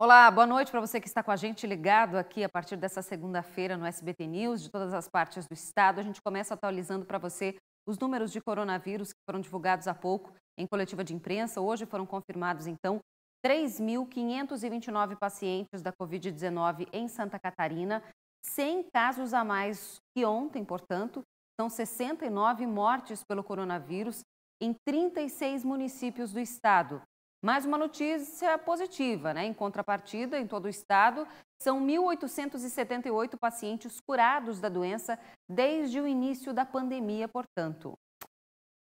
Olá, boa noite para você que está com a gente ligado aqui a partir dessa segunda-feira no SBT News, de todas as partes do estado. A gente começa atualizando para você os números de coronavírus que foram divulgados há pouco em coletiva de imprensa. Hoje foram confirmados, então, 3.529 pacientes da Covid-19 em Santa Catarina, 100 casos a mais que ontem, portanto. São 69 mortes pelo coronavírus em 36 municípios do estado. Mais uma notícia positiva, né? Em contrapartida, em todo o estado, são 1.878 pacientes curados da doença desde o início da pandemia, portanto.